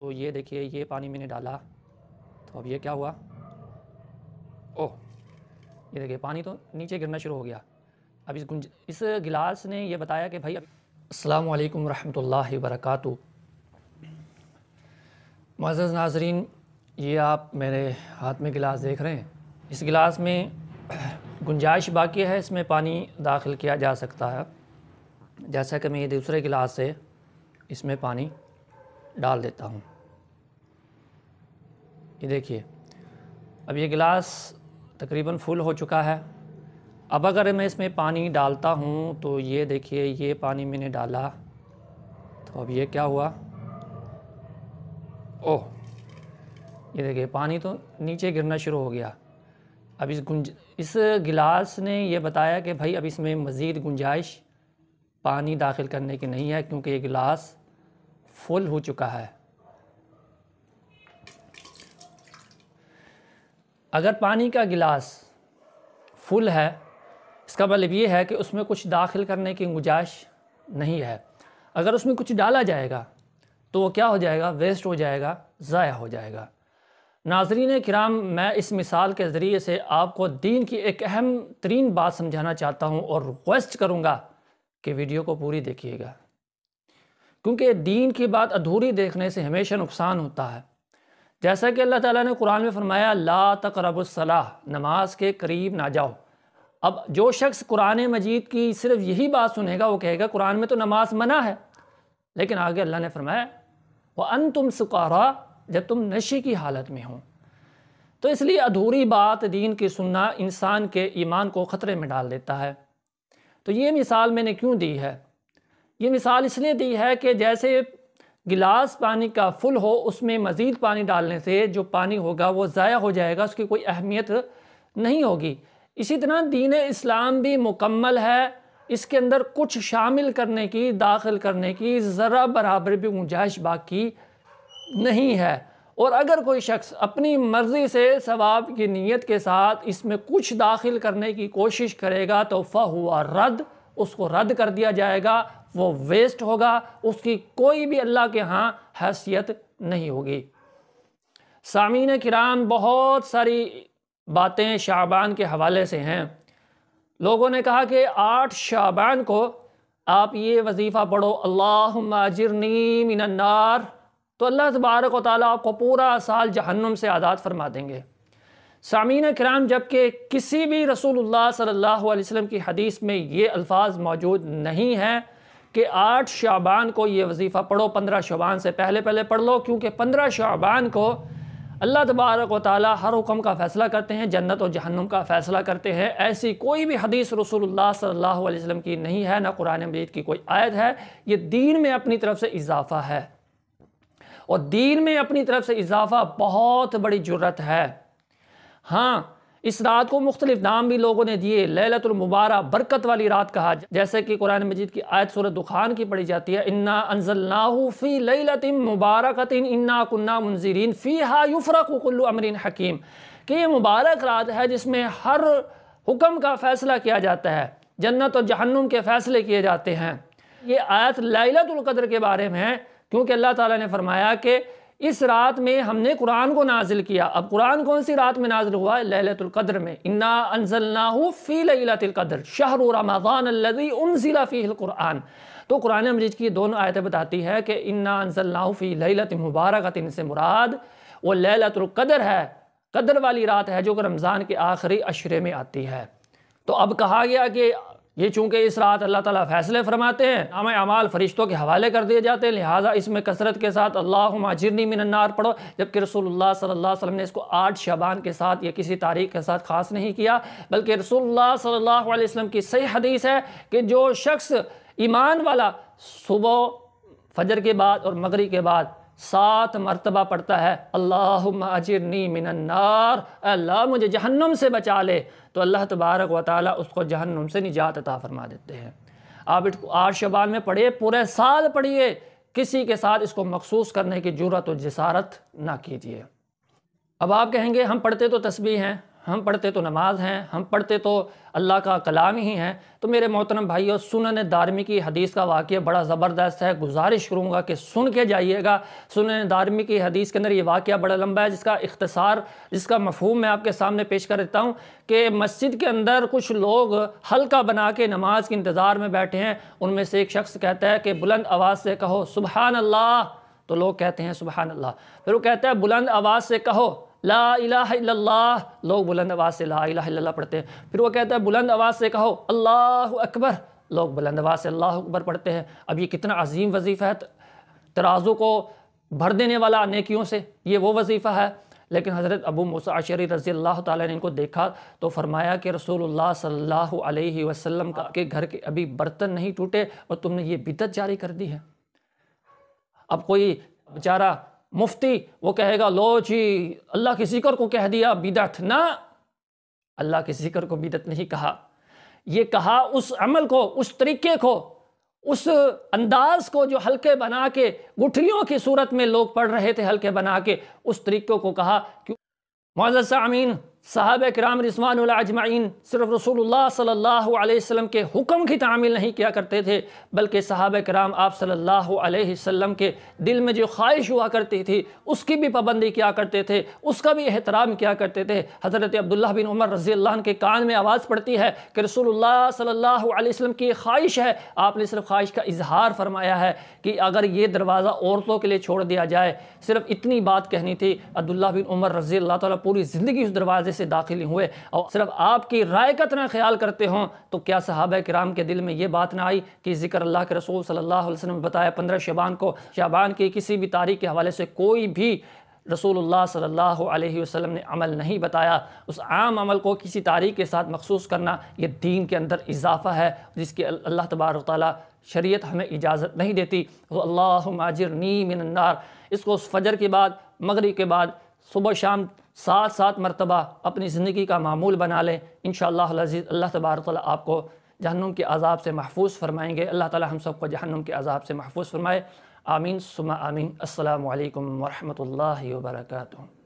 तो ये देखिए ये पानी मैंने डाला तो अब ये क्या हुआ ओह ये देखिए पानी तो नीचे गिरना शुरू हो गया अब इस गुंज इस गिलास ने ये बताया कि भाई अस्सलाम वालेकुम रहमतुल्लाहि वबरकातु मज़ नाजरीन ये आप मेरे हाथ में गिलास देख रहे हैं इस गिलास में गुंजाइश बाकी है इसमें पानी दाखिल किया जा सकता है जैसा कि मैं ये दूसरे गिलास से इसमें पानी डाल देता हूँ ये देखिए अब ये गिलास तकरीबन फुल हो चुका है अब अगर मैं इसमें पानी डालता हूँ तो ये देखिए ये पानी मैंने डाला तो अब ये क्या हुआ ओह ये देखिए पानी तो नीचे गिरना शुरू हो गया अब इस गुंज इस गिलास ने ये बताया कि भाई अब इसमें मज़ीद गुंजाइश पानी दाखिल करने की नहीं है क्योंकि ये गिलास फुल हो चुका है अगर पानी का गिलास फुल है इसका मतलब ये है कि उसमें कुछ दाखिल करने की गुंजाइश नहीं है अगर उसमें कुछ डाला जाएगा तो वो क्या हो जाएगा वेस्ट हो जाएगा ज़ाया हो जाएगा नाजरीन कराम मैं इस मिसाल के ज़रिए से आपको दीन की एक अहम तरीन बात समझाना चाहता हूँ और रिक्वेस्ट करूँगा कि वीडियो को पूरी देखिएगा क्योंकि दीन की बात अधूरी देखने से हमेशा नुकसान होता है जैसा कि अल्लाह ताला ने कुरान में फरमाया ला तकरबसलाह नमाज के करीब ना जाओ अब जो शख्स कुरान मजीद की सिर्फ यही बात सुनेगा वो कहेगा कुरान में तो नमाज मना है लेकिन आगे अल्लाह ने फरमाया वह अन तुम सुकारा जब तुम नशे की हालत में हो तो इसलिए अधूरी बात दीन की सुनना इंसान के ईमान को ख़तरे में डाल देता है तो ये मिसाल मैंने क्यों दी है ये मिसाल इसलिए दी है कि जैसे गिलास पानी का फुल हो उसमें मज़ीद पानी डालने से जो पानी होगा वो ज़ाया हो जाएगा उसकी कोई अहमियत नहीं होगी इसी तरह दीन इस्लाम भी मुकम्मल है इसके अंदर कुछ शामिल करने की दाखिल करने की ज़रा बराबर भी गुंजाइश बाकी नहीं है और अगर कोई शख्स अपनी मर्ज़ी से सवाब की नीयत के साथ इसमें कुछ दाखिल करने की कोशिश करेगा तो फ़ा हुआ रद्द उसको रद्द कर दिया जाएगा वो वेस्ट होगा उसकी कोई भी अल्लाह के यहाँ हैसियत नहीं होगी सामीन किराम बहुत सारी बातें शाबान के हवाले से हैं लोगों ने कहा कि आठ शाबान को आप ये वजीफ़ा पढ़ो अल्लाह माजरनी मिनन्नार तो अल्लाह तबारक वाली आपको पूरा साल जहन्नुम से आज़ाद फरमा देंगे सामीन कराम जबकि किसी भी रसूल सल्ला अलैहि की हदीस में ये अल्फाज मौजूद नहीं हैं कि आठ शाबान को ये वजीफ़ा पढ़ो पंद्रह शाबान से पहले पहले पढ़ लो क्योंकि पंद्रह शाबान को अल्लाह तबारक ताली हर हुक्म का फ़ैसला करते हैं जन्नत और जहन्नम का फ़ैसला करते हैं ऐसी कोई भी हदीस रसूल सल्लल्लाहु वसलम की नहीं है ना कुरान मजीद की कोई आयत है ये दीन में अपनी तरफ से इजाफ़ा है और दीन में अपनी तरफ से इजाफ़ा बहुत बड़ी जरूरत है हाँ इस रात को मुख्तलिफ नाम भी लोगों ने दिए ललतुलमुबारा बरकत वाली रात कहा जैसे कि कुरान मजीद की आयत सूरत दुखान की पढ़ी जाती है इन्ना अनजलनाहू फ़ी लतिम मुबारक इन्ना कुन्ना मुनजरीन फ़ी हा युफ़रकुल्लु अमरिन हकीम कि ये मुबारक रात है जिसमें हर हुक्म का फ़ैसला किया जाता है जन्नत और जहन्नुम के फ़ैसले किए जाते हैं ये आयत लतुल्क़द्र के बारे में है क्योंकि अल्लाह ताला ने फरमाया कि इस रात में हमने कुरान को नाजिल किया अब कुरान कौन सी रात में नाजिल हुआ लहलतुल्क़द्र में इन्ना अनजलना फ़ी लतिलक़द्र शाहर रमज़ान उन ज़िला फ़ील कुरान तो कुरान मजीद की दोनों आयतें बताती है कि इन्ना अनजलना फ़ी लत मुबारक से मुराद वो लहलतुल्क़द्र है कदर वाली रात है जो कि रमज़ान के आखिरी अशरे में आती है तो अब कहा गया कि ये चूंकि इस रात अल्लाह ताला फैसले फरमाते हैं हमें अमाल फरिश्तों के हवाले कर दिए जाते हैं लिहाजा इसमें कसरत के साथ अल्लाह माजिरनी मिनन्नार पढ़ो जबकि रसूलुल्लाह सल्लल्लाहु अलैहि वसल्लम ने इसको आठ शबान के साथ या किसी तारीख के साथ ख़ास नहीं किया बल्कि रसूलुल्लाह सल्लल्लाहु अलैहि वसल्लम की सही हदीस है कि जो शख्स ईमान वाला सुबह फजर के बाद और मगरी के बाद सात मरतबा पढ़ता है अल्लाह अजरनी मिनन्नार अल्लाह मुझे जहन्नुम से बचा ले तो अल्लाह तबारक व ताली उसको जहन्नुम से निजात अता फरमा देते हैं आप इसको आठ शबान में पढ़िए पूरे साल पढ़िए किसी के साथ इसको मखसूस करने की जरूरत और जसारत ना कीजिए अब आप कहेंगे हम पढ़ते तो तस्वीर हैं हम पढ़ते तो नमाज हैं हम पढ़ते तो अल्लाह का कलाम ही हैं तो मेरे मोहतरम भाइयों और सुनन दारमी की हदीस का वाक्य बड़ा ज़बरदस्त है गुजारिश करूँगा कि सुन के जाइएगा सुनन दारमी की हदीस के अंदर ये वाक़ बड़ा लंबा है जिसका इख्तसार जिसका मफहूम मैं आपके सामने पेश कर देता हूँ कि मस्जिद के अंदर कुछ लोग हल्का बना के नमाज के इंतज़ार में बैठे हैं उनमें से एक शख्स कहता है कि बुलंद आवाज़ से कहो सुबहान अल्लाह तो लोग कहते हैं सुबहान अल्लाह फिर वो कहता है बुलंद आवाज़ से कहो ला इलाह लोग बुलंद आवाज़ से ला इला पढ़ते हैं फिर वो कहता है बुलंद आवाज़ से कहो अल्लाह अकबर लोग बुलंद आवाज़ से अल्लाह अकबर पढ़ते हैं अब ये कितना अजीम वजीफ़ा है तराजू को भर देने वाला नेकियों से ये वो वजीफ़ा है लेकिन हज़रत अबू मूसा रज़ी अल्लाह ताली ने इनको देखा तो फरमाया कि रसूलुल्लाह सल्लल्लाहु अलैहि वसल्लम का के घर के अभी बर्तन नहीं टूटे और तुमने ये बिदत जारी कर दी है अब कोई बेचारा मुफ्ती वो कहेगा लो जी अल्लाह के जिक्र को कह दिया बिदत ना अल्लाह के जिक्र को बिदत नहीं कहा ये कहा उस अमल को उस तरीके को उस अंदाज को जो हल्के बना के गुठलियों की सूरत में लोग पढ़ रहे थे हल्के बना के उस तरीक़ों को कहा कि मोज़ सामीन साहब कराम रिजवान अजमाइन सिर्फ रसूल सल्लल्लाहु के हुक्म की तामील नहीं किया करते थे बल्कि साहब कराम आप सल्लाम के दिल में जो ख्वाहिश हुआ करती थी उसकी भी पाबंदी किया करते थे उसका भी एहतराम किया करते थे हज़रत अब्दुल्ला बिन उमर रज़ी के कान में आवाज़ पड़ती है कि रसूलुल्लाह सल्लल्लाहु की ख्वाहिश है आपने सिर्फ ख्वाहिश का इजहार फरमाया है कि अगर ये दरवाज़ा औरतों के लिए छोड़ दिया जाए सिर्फ इतनी बात कहनी थी अब्दुल्ला बिन उमर रज़ी तूरी पूरी ज़िंदगी उस दरवाज़े से दाखिल हुए और सिर्फ आपकी राय का इतना ख्याल करते हों तो क्या साहब कराम के दिल में ये बात ना आई कि जिक्र अल्लाह के रसूल सल्ला वसलम ने बताया पंद्रह शबान को शबान की किसी भी तारीख के हवाले से कोई भी रसूल सल्ला वसलम ने अमल नहीं बताया उस आम अमल को किसी तारीख के साथ मखसूस करना यह दीन के अंदर इजाफ़ा है जिसकी अल्लाह तबार ताली हमें इजाज़त नहीं देती वो अल्लाह माजिर नी इसको उस फजर के बाद मगरी के बाद सुबह शाम सात सात मरतबा अपनी ज़िंदगी का मामूल बना लें इन शज़ीज़ अल्लाह तबारक आपको जहनुम के अज़ाब से महफूज फरमाएँगे अल्लाह ताली हम सबको जहनुम के अज़ाब से महफूज फरमाए आमीन सुमा आमीन असल वरहमल वर्का